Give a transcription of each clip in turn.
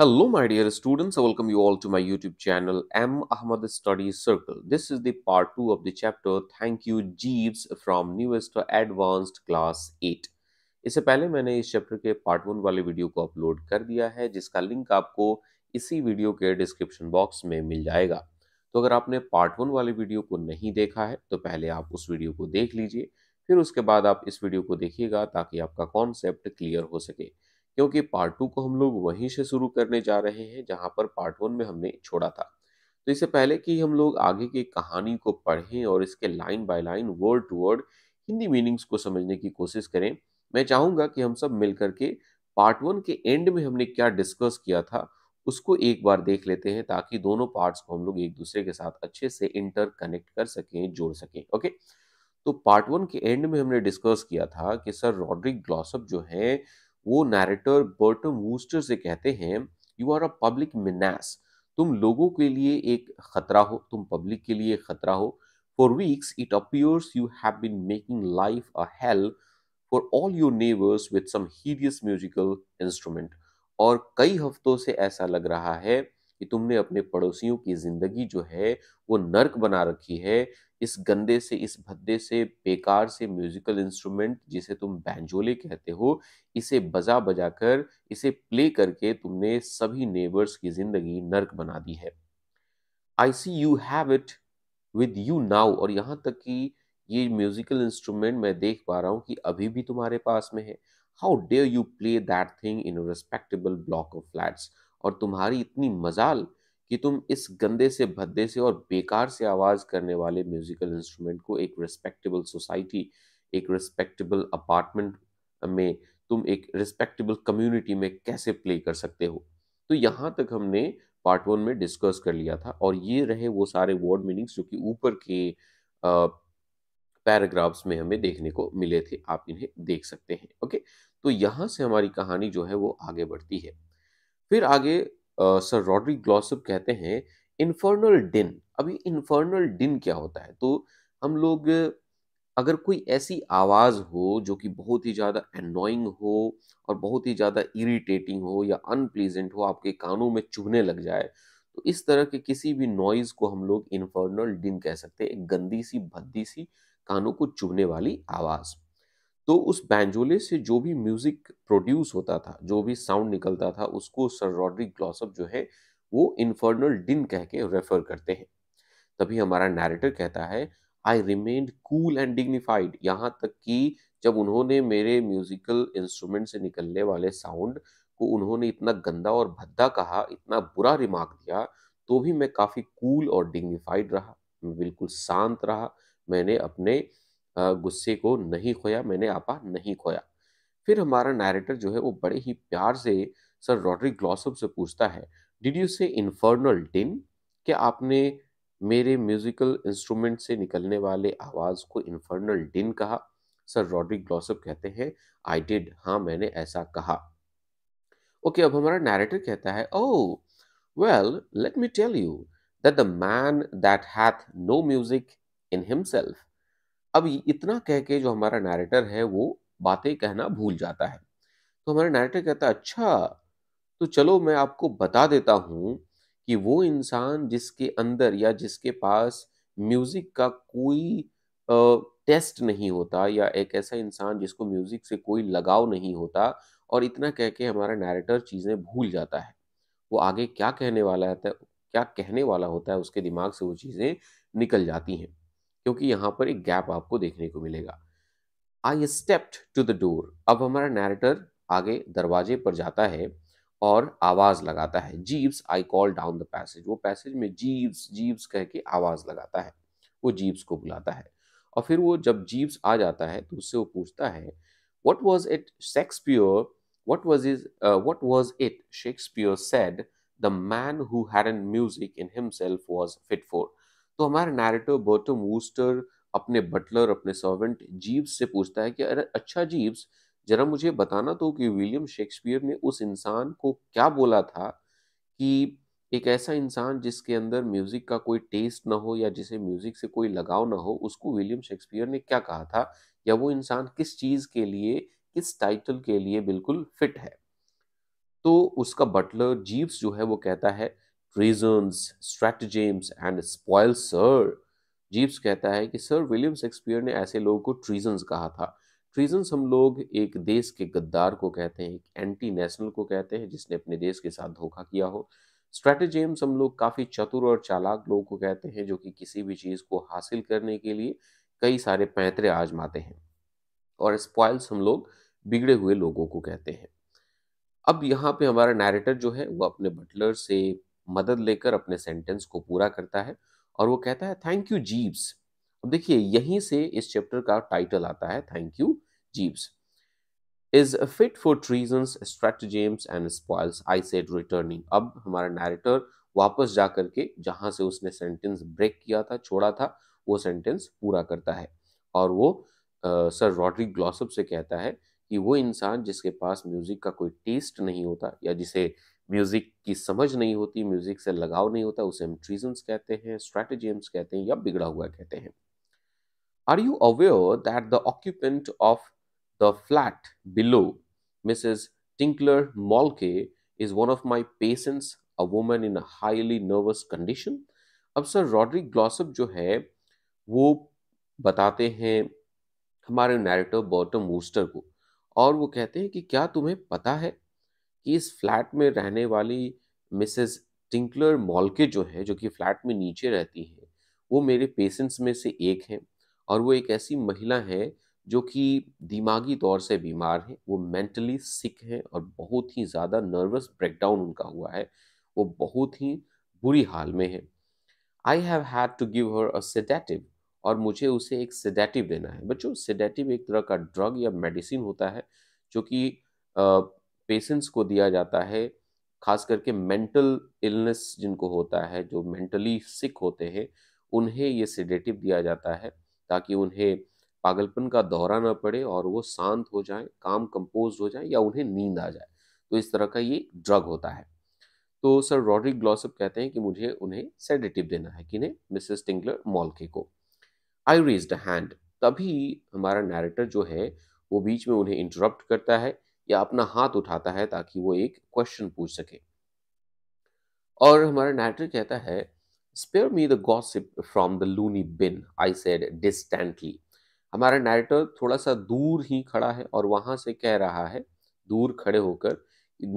Hello my dear students, I welcome you all to my YouTube channel M. Ahmad Study Circle. This is the part 2 of the chapter Thank You Jeeves from Newest to Advanced Class 8. इससे पहले मैंने इस chapter के part one वाले video को upload कर दिया है जिसका लिंक आपको इसी वीडियो के डिस्क्रिप्शन बॉक्स में मिल जाएगा तो अगर आपने पार्ट वन वाले वीडियो को नहीं देखा है तो पहले आप उस वीडियो को देख लीजिए फिर उसके बाद आप इस वीडियो को देखिएगा ताकि आपका कॉन्सेप्ट क्लियर हो सके क्योंकि पार्ट टू को हम लोग वहीं से शुरू करने जा रहे हैं जहां पर पार्ट वन में हमने छोड़ा था तो इससे पहले कि हम लोग आगे की कहानी को पढ़ें और इसके line by line word to word Hindi meanings को समझने की कोशिश करें मैं चाहूँगा कि हम सब मिल के पार्ट वन के एंड में हमने क्या डिस्कस किया था उसको एक बार देख लेते हैं ताकि दोनों पार्ट्स को हम लोग एक दूसरे के साथ अच्छे से इंटर कनेक्ट कर सकें जोड़ सकें ओके तो पार्ट वन के एंड में हमने डिस्कस किया था कि सर रॉड्रिक ग्लॉसअप जो है वो नैरेटर बर्टम वूस्टर से कहते हैं you are a public menace तुम लोगों के लिए एक खतरा हो तुम पब्लिक के लिए खतरा हो for weeks it appears you have been making life a hell for all your neighbours with some hideous musical instrument और कई हफ्तों से ऐसा लग रहा है कि तुमने अपने पड़ोसियों की ज़िंदगी जो है वो नर्क बना रखी है इस गंदे से इस भद्दे से बेकार से म्यूजिकल इंस्ट्रूमेंट जिसे तुम बैंजोले कहते हो इसे बजा बजा कर इसे प्ले करके तुमने सभी नेबर्स की जिंदगी नर्क बना दी है I see you have it with you now और यहाँ तक कि ये म्यूजिकल इंस्ट्रूमेंट मैं देख पा रहा हूँ कि अभी भी तुम्हारे पास में है how dare you play that thing in respectable block of flats और तुम्हारी इतनी मजाल कि तुम इस गंदे से भद्दे से और बेकार से आवाज़ करने वाले म्यूज़िकल इंस्ट्रूमेंट को एक रिस्पेक्टेबल सोसाइटी एक रिस्पेक्टेबल अपार्टमेंट में तुम एक रिस्पेक्टेबल कम्युनिटी में कैसे प्ले कर सकते हो तो यहाँ तक हमने पार्ट वन में डिस्कस कर लिया था और ये रहे वो सारे वर्ड मीनिंग्स जो कि ऊपर के पैराग्राफ्स में हमें देखने को मिले थे आप इन्हें देख सकते हैं ओके तो यहाँ से हमारी कहानी जो है वो आगे बढ़ती है फिर आगे सर रॉड्रिक ग्लॉसअप कहते हैं इन्फर्नल डिन अभी इन्फर्नल डिन क्या होता है तो हम लोग अगर कोई ऐसी आवाज़ हो जो कि बहुत ही ज़्यादा एनोइंग हो और बहुत ही ज़्यादा इरिटेटिंग हो या अनप्लीजेंट हो आपके कानों में चुभने लग जाए तो इस तरह के किसी भी नॉइज़ को हम लोग इन्फर्नल डिन कह सकते हैं एक गंदी सी भद्दी सी कानों को चुभने वाली आवाज़ तो उस बैंजोले से जो भी म्यूज़िक प्रोड्यूस होता था जो भी साउंड निकलता था उसको सर रॉड्रिक ग्लॉसअप जो है वो इन्फर्नल डिन कह के रेफर करते हैं तभी हमारा नैरेटर कहता है I remain cool and dignified यहाँ तक कि जब उन्होंने मेरे म्यूजिकल इंस्ट्रूमेंट से निकलने वाले साउंड को उन्होंने इतना गंदा और भद्दा कहा इतना बुरा रिमार्क दिया तो भी मैं काफ़ी कूल और डिग्निफाइड रहा मैं बिल्कुल शांत रहा मैंने अपने गुस्से को नहीं खोया मैंने आपा नहीं खोया फिर हमारा नैरेटर जो है वो बड़े ही प्यार से सर रॉड्रिक ग्लॉसम से पूछता है डिड यू से इन्फर्नल डिन क्या आपने मेरे म्यूजिकल इंस्ट्रूमेंट से निकलने वाले आवाज़ को इन्फर्नल डिन कहा सर रॉड्रिक ग्लॉसम कहते हैं आई डिड हाँ मैंने ऐसा कहा ओके okay, अब हमारा नैरेटर कहता है oh well let me tell you that the man that hath no music in himself अब इतना कह के जो हमारा नैरेटर है वो बातें कहना भूल जाता है तो हमारा नैरेटर कहता है अच्छा तो चलो मैं आपको बता देता हूँ कि वो इंसान जिसके अंदर या जिसके पास म्यूज़िक का कोई टेस्ट नहीं होता या एक ऐसा इंसान जिसको म्यूज़िक से कोई लगाव नहीं होता और इतना कह के हमारा नैरेटर चीज़ें भूल जाता है वो आगे क्या कहने वाला है क्या कहने वाला होता है उसके दिमाग से वो चीज़ें निकल जाती हैं क्योंकि यहां पर एक गैप आपको देखने को मिलेगा I stepped to the door अब हमारा नैरेटर आगे दरवाजे पर जाता है और आवाज़ लगाता है Jeeves I call down the passage वो पैसेज में जीव्स जीव्स कह के आवाज़ लगाता है वो जीव्स को बुलाता है और फिर वो जब जीव्स आ जाता है तो उससे वो पूछता है what was it Shakespeare what was is what was it Shakespeare said the man who had an music in himself was fit for तो हमारा नैरेटिव बॉटम वूस्टर अपने बटलर अपने सर्वेंट जीव्स से पूछता है कि अरे अच्छा जीव्स जरा मुझे बताना तो कि विलियम शेक्सपियर ने उस इंसान को क्या बोला था कि एक ऐसा इंसान जिसके अंदर म्यूजिक का कोई टेस्ट ना हो या जिसे म्यूजिक से कोई लगाव ना हो उसको विलियम शेक्सपियर ने क्या कहा था या वो इंसान किस चीज के लिए किस टाइटल के लिए बिल्कुल फिट है तो उसका बटलर जीव्स जो है वो कहता है reasons, stratagems and spoil sir. जीप्स कहता है कि सर विलियम शेक्सपियर ने ऐसे लोगों को ट्रीजन्स कहा था ट्रीजन्स हम लोग एक देश के गद्दार को कहते हैं एक एंटी नेशनल को कहते हैं जिसने अपने देश के साथ धोखा किया हो स्ट्रैटेजेम्स हम लोग काफ़ी चतुर और चालाक लोगों को कहते हैं जो कि किसी भी चीज़ को हासिल करने के लिए कई सारे पैंतरे आजमाते हैं और स्पॉयल्स हम लोग बिगड़े हुए लोगों को कहते हैं अब यहाँ पे हमारा नैरेटर जो है वो अपने बटलर से मदद लेकर अपने सेंटेंस को पूरा करता है और वो कहता है थैंक यू जीव्स अब देखिए यहीं से इस चैप्टर का टाइटल आता है thank you Jeeves is fit for treason stratagems and spoils I said returning अब हमारा नैरेटर वापस जा करके जहां से उसने सेंटेंस ब्रेक किया था छोड़ा था वो सेंटेंस पूरा करता है और वो आ, सर रॉड्रिक ग्लॉसअप से कहता है कि वो इंसान जिसके पास म्यूज़िक का कोई टेस्ट नहीं होता या जिसे म्यूज़िक की समझ नहीं होती म्यूज़िक से लगाव नहीं होता उसे हम ट्रीजन्स कहते हैं स्ट्रैटेजियम्स कहते हैं या बिगड़ा हुआ कहते हैं are you aware that the occupant of the flat below Mrs Tinkler Moulke is one of my patients a woman in highly nervous condition अब सर रॉड्रिक ग्लॉसअप जो है वो बताते हैं हमारे नैरेटर बॉटम वूस्टर को और वो कहते हैं कि क्या तुम्हें पता है कि इस फ्लैट में रहने वाली मिसेस टिंकलर मॉलके जो है जो कि फ्लैट में नीचे रहती हैं वो मेरे पेशेंट्स में से एक हैं और वो एक ऐसी महिला है जो कि दिमागी तौर से बीमार है वो मेंटली सिक है और बहुत ही ज़्यादा नर्वस ब्रेकडाउन उनका हुआ है वो बहुत ही बुरी हाल में है I have had to give her a sedative और मुझे उसे एक सेडेटिव देना है बच्चों सेडेटिव एक तरह का ड्रग या मेडिसिन होता है जो कि पेशेंट्स को दिया जाता है खास करके मेंटल इलनेस जिनको होता है जो मेंटली सिक होते हैं उन्हें ये सीडेटिव दिया जाता है ताकि उन्हें पागलपन का दौरा ना पड़े और वो शांत हो जाए काम कंपोज हो जाए या उन्हें नींद आ जाए तो इस तरह का ये ड्रग होता है तो सर रॉड्रिक ग्लॉसअप कहते हैं कि मुझे उन्हें सेडेटिव देना है किन्हें मिसेस टिंगलर मॉलके को आई रेज द हैंड तभी हमारा नैरेटर जो है वो बीच में उन्हें इंटरप्ट करता है या अपना हाथ उठाता है ताकि वो एक क्वेश्चन पूछ सके और हमारा नाइटर कहता है spare me the gossip from the loony bin I said distantly हमारा नाइटर थोड़ा सा दूर ही खड़ा है और वहां से कह रहा है दूर खड़े होकर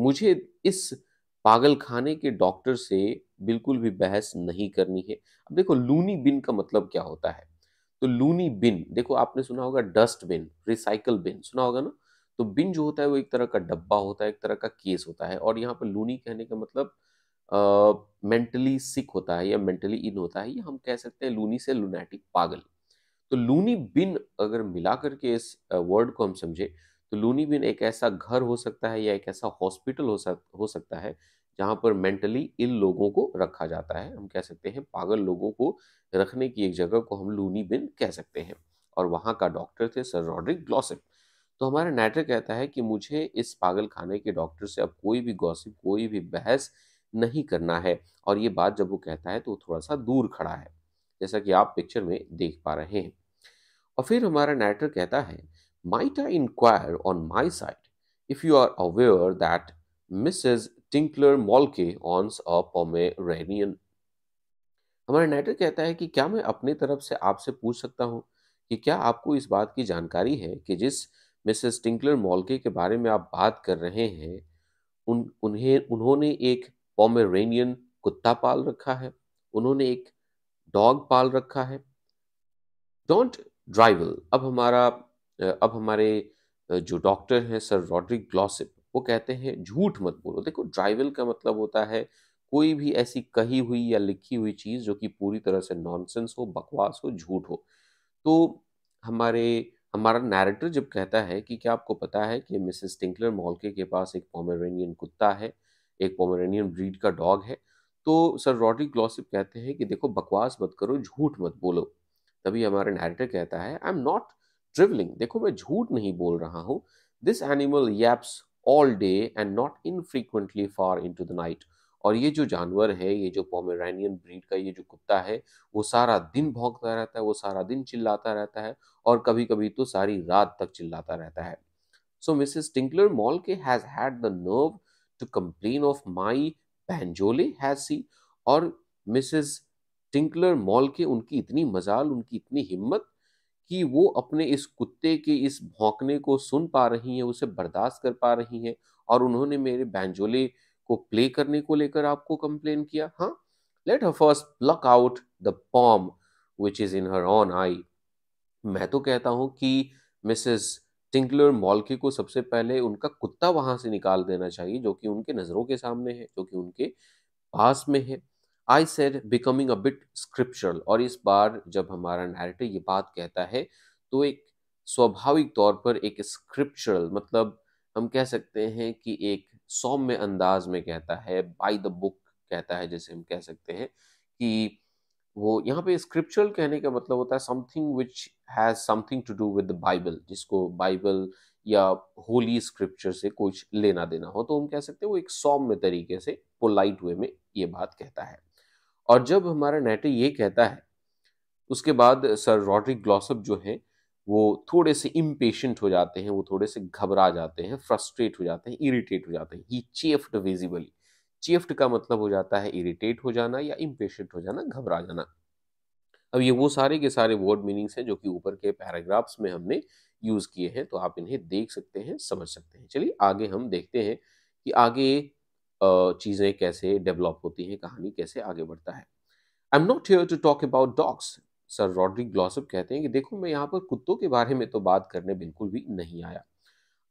मुझे इस पागलखाने के डॉक्टर से बिल्कुल भी बहस नहीं करनी है अब देखो लूनी बिन का मतलब क्या होता है तो लूनी बिन देखो आपने सुना होगा डस्ट बिन रिसाइकल बिन सुना होगा ना तो बिन जो होता है वो एक तरह का डब्बा होता है एक तरह का केस होता है और यहाँ पर लूनी कहने का मतलब मेंटली uh, सिक होता है या मेंटली इन होता है ये हम कह सकते हैं लूनी से लूनेटिक पागल तो लूनी बिन अगर मिला करके इस वर्ड को हम समझे तो लूनी बिन एक ऐसा घर हो सकता है या एक ऐसा हॉस्पिटल हो सक हो सकता है जहाँ पर मेंटली इन लोगों को रखा जाता है हम कह सकते हैं पागल लोगों को रखने की एक जगह को हम लूनी बिन कह सकते हैं और वहाँ का डॉक्टर थे सर रॉड्रिक ग्लॉसिप तो हमारा नाइटर कहता है कि मुझे इस पागल खाने के डॉक्टर से अब कोई भी गॉसिप कोई भी बहस नहीं करना है और ये बात जब वो कहता है तो वो थोड़ा सा दूर खड़ा है जैसा कि आप पिक्चर में देख पा रहे हैं और फिर हमारा नाइटर कहता है might I enquire on my side if you are aware that Mrs Tinkler Moulke owns a Pomeranian हमारा नाइटर कहता है कि क्या मैं अपनी तरफ से आपसे पूछ सकता हूँ कि क्या आपको इस बात की जानकारी है कि जिस मिसेस टिंकलर मॉलके के बारे में आप बात कर रहे हैं उन उन्हें उन्होंने एक पॉमेरेनियन कुत्ता पाल रखा है उन्होंने एक डॉग पाल रखा है डोंट ड्राइवल अब हमारा अब हमारे जो डॉक्टर हैं सर रॉड्रिक ग्लॉसिप वो कहते हैं झूठ मत बोलो देखो ड्राइवल का मतलब होता है कोई भी ऐसी कही हुई या लिखी हुई चीज़ जो कि पूरी तरह से नॉनसेंस हो बकवास हो झूठ हो तो हमारे हमारा नैरेटर जब कहता है कि क्या आपको पता है कि मिसेस टिंकलर मॉलके के पास एक पोमेरेनियन कुत्ता है एक पोमेरेनियन ब्रीड का डॉग है तो सर रॉड्री ग्लॉसिप कहते हैं कि देखो बकवास मत करो झूठ मत बोलो तभी हमारा नैरेटर कहता है आई एम नॉट ट्रिवलिंग देखो मैं झूठ नहीं बोल रहा हूँ this animal yaps all day and not infrequently far into the night और ये जो जानवर है ये जो पोमेरानियन ब्रीड का ये जो कुत्ता है वो सारा दिन भोंकता रहता है वो सारा दिन चिल्लाता रहता है और कभी कभी तो सारी रात तक चिल्लाता रहता है सो मिसेस टिंकलर के has had the nerve to complain of my banjolele has she और मिसेस टिंकलर मॉल के उनकी इतनी मजाल उनकी इतनी हिम्मत कि वो अपने इस कुत्ते के इस भौंकने को सुन पा रही हैं उसे बर्दाश्त कर पा रही हैं और उन्होंने मेरे बैंजोले को प्ले करने को लेकर आपको कंप्लेन किया हाँ let her first pluck out the beam which is in her own eye मैं तो कहता हूं कि मिसेस टिंकलर मॉलके को सबसे पहले उनका कुत्ता वहां से निकाल देना चाहिए जो कि उनके नज़रों के सामने है जो कि उनके पास में है I said becoming a bit scriptural और इस बार जब हमारा नैरेटिव ये बात कहता है तो एक स्वाभाविक तौर पर एक स्क्रिप्चरल मतलब हम कह सकते हैं कि एक सौम्य अंदाज में कहता है बाय द बुक कहता है जैसे हम कह सकते हैं कि वो यहाँ पे स्क्रिप्चुअल कहने का मतलब होता है something which has something to do with the Bible जिसको बाइबल या होली स्क्रिप्चर से कुछ लेना देना हो तो हम कह सकते हैं वो एक सौम्य तरीके से पोलाइट वे में ये बात कहता है और जब हमारा नेटे ये कहता है उसके बाद सर रॉड्रिक ग्लॉसअप जो है वो थोड़े से इम्पेशेंट हो जाते हैं वो थोड़े से घबरा जाते हैं फ्रस्ट्रेट हो जाते हैं इरिटेट हो जाते हैं ही चेफ्ड विजिबली चेफ्ट का मतलब हो जाता है इरिटेट हो जाना या इम्पेशेंट हो जाना घबरा जाना अब ये वो सारे के सारे वर्ड मीनिंग्स हैं जो कि ऊपर के पैराग्राफ्स में हमने यूज़ किए हैं तो आप इन्हें देख सकते हैं समझ सकते हैं चलिए आगे हम देखते हैं कि आगे चीज़ें कैसे डेवलप होती हैं कहानी कैसे आगे बढ़ता है I am not here to talk about dogs Sir Roderick Glossop कहते हैं कि देखो मैं यहाँ पर कुत्तों के बारे में तो बात करने बिल्कुल भी नहीं आया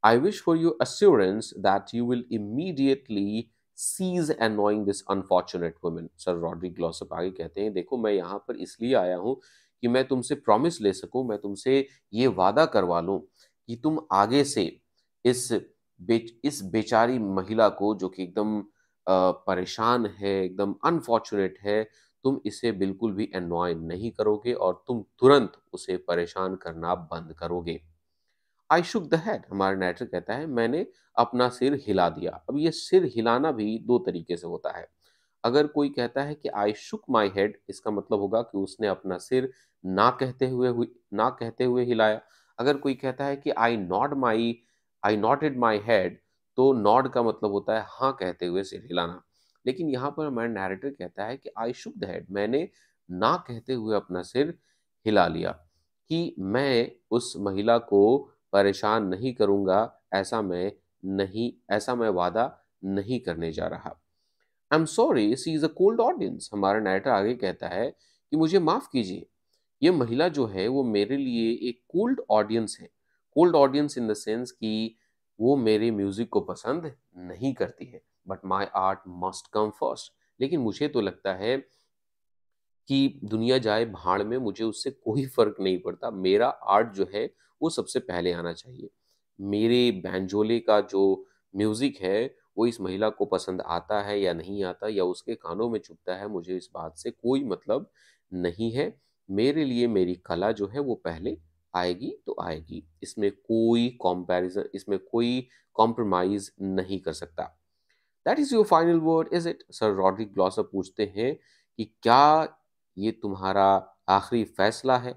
I wish for you assurance that you will immediately cease annoying this unfortunate woman Sir Roderick Glossop आगे कहते हैं देखो मैं यहाँ पर इसलिए आया हूँ कि मैं तुमसे प्रॉमिस ले सकूँ मैं तुमसे ये वादा करवा लूँ कि तुम आगे से इस बेच इस बेचारी महिला को जो कि एकदम परेशान है एकदम अनफॉर्चुनेट है तुम इसे बिल्कुल भी एनॉय नहीं करोगे और तुम तुरंत उसे परेशान करना बंद करोगे आई शुक द हेड हमारा नेटर कहता है मैंने अपना सिर हिला दिया अब ये सिर हिलाना भी दो तरीके से होता है अगर कोई कहता है कि आई शुक माई हेड इसका मतलब होगा कि उसने अपना सिर ना कहते हुए ना कहते हुए हिलाया अगर कोई कहता है कि I nod my I nodded my head तो नॉड का मतलब होता है हाँ कहते हुए सिर हिलाना लेकिन यहाँ पर हमारे नैरेटर कहता है कि आई शुक हैड मैंने ना कहते हुए अपना सिर हिला लिया कि मैं उस महिला को परेशान नहीं करूँगा ऐसा मैं नहीं ऐसा मैं वादा नहीं करने जा रहा I am sorry she is a cold audience हमारा नैरेटर आगे कहता है कि मुझे माफ़ कीजिए ये महिला जो है वो मेरे लिए एक कोल्ड ऑडियंस है cold audience in the sense कि वो मेरे म्यूज़िक को पसंद नहीं करती है but my art must come first लेकिन मुझे तो लगता है कि दुनिया जाए भाड़ में मुझे उससे कोई फर्क नहीं पड़ता मेरा आर्ट जो है वो सबसे पहले आना चाहिए मेरे बैंजोले का जो म्यूज़िक है वो इस महिला को पसंद आता है या नहीं आता या उसके कानों में चुपता है मुझे इस बात से कोई मतलब नहीं है मेरे लिए मेरी कला जो है वो पहले आएगी तो आएगी इसमें कोई कॉम्पेरिजन इसमें कोई कॉम्प्रोमाइज़ नहीं कर सकता that is your final word is it Sir Roderick Glossop पूछते हैं कि क्या ये तुम्हारा आखिरी फैसला है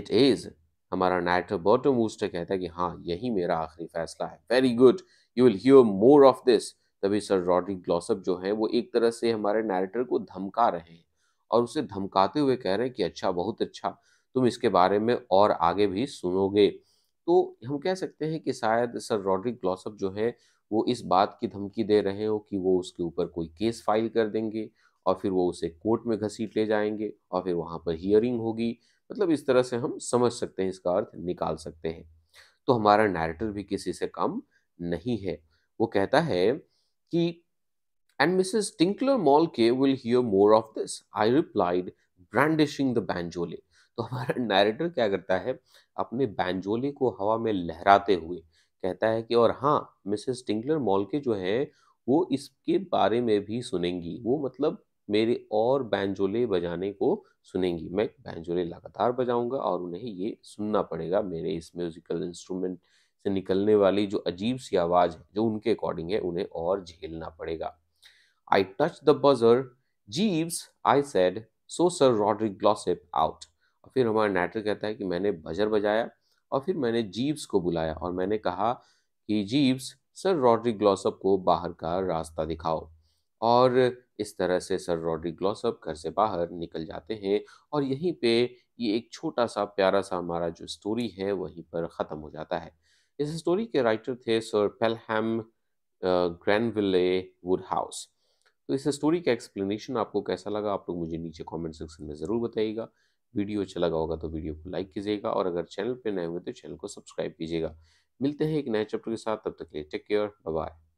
इट इज हमारा नैटर बॉटम बूस्टर कहता है कि हाँ यही मेरा आखिरी फैसला है very good you will hear more of this तभी सर रॉड्रिक ग्लॉसअप जो है वो एक तरह से हमारे नैरेटर को धमका रहे हैं और उसे धमकाते हुए कह रहे हैं कि अच्छा बहुत अच्छा तुम इसके बारे में और आगे भी सुनोगे तो हम कह सकते हैं कि शायद सर रॉड्रिक ग्लॉसअप जो है वो इस बात की धमकी दे रहे हो कि वो उसके ऊपर कोई केस फाइल कर देंगे और फिर वो उसे कोर्ट में घसीट ले जाएंगे और फिर वहाँ पर हियरिंग होगी मतलब इस तरह से हम समझ सकते हैं इसका अर्थ निकाल सकते हैं तो हमारा नैरेटर भी किसी से कम नहीं है वो कहता है कि and Mrs Tinkler Moulke will hear more of this I replied brandishing the banjolele तो हमारा नैरेटर क्या करता है अपने बैंजोले को हवा में लहराते हुए कहता है कि और हाँ मिसेस टिंगलर मॉल के जो हैं वो इसके बारे में भी सुनेंगी वो मतलब मेरे और बैंजोले बजाने को सुनेंगी मैं बैंजोले लगातार बजाऊंगा और उन्हें ये सुनना पड़ेगा मेरे इस म्यूज़िकल इंस्ट्रूमेंट से निकलने वाली जो अजीब सी आवाज़ है जो उनके अकॉर्डिंग है उन्हें और झेलना पड़ेगा I touch the buzzer Jeeves I said show Sir Roderick Glossop out और फिर हमारा नेटर कहता है कि मैंने बजर बजाया और फिर मैंने जीव्स को बुलाया और मैंने कहा कि जीव्स सर रॉड्रिक ग्लॉसअप को बाहर का रास्ता दिखाओ और इस तरह से सर रॉड्रिक ग्लॉसअप घर से बाहर निकल जाते हैं और यहीं पे ये एक छोटा सा प्यारा सा हमारा जो स्टोरी है वहीं पर ख़त्म हो जाता है इस स्टोरी के राइटर थे Sir Pelham Granville Wodehouse तो इस स्टोरी का एक्सप्लेनेशन आपको कैसा लगा आप लोग मुझे नीचे कमेंट सेक्शन में ज़रूर बताइएगा वीडियो अच्छा लगा होगा तो वीडियो को लाइक कीजिएगा और अगर चैनल पर नए हुए तो चैनल को सब्सक्राइब कीजिएगा मिलते हैं एक नए चैप्टर के साथ तब तक के लिए टेक केयर बाय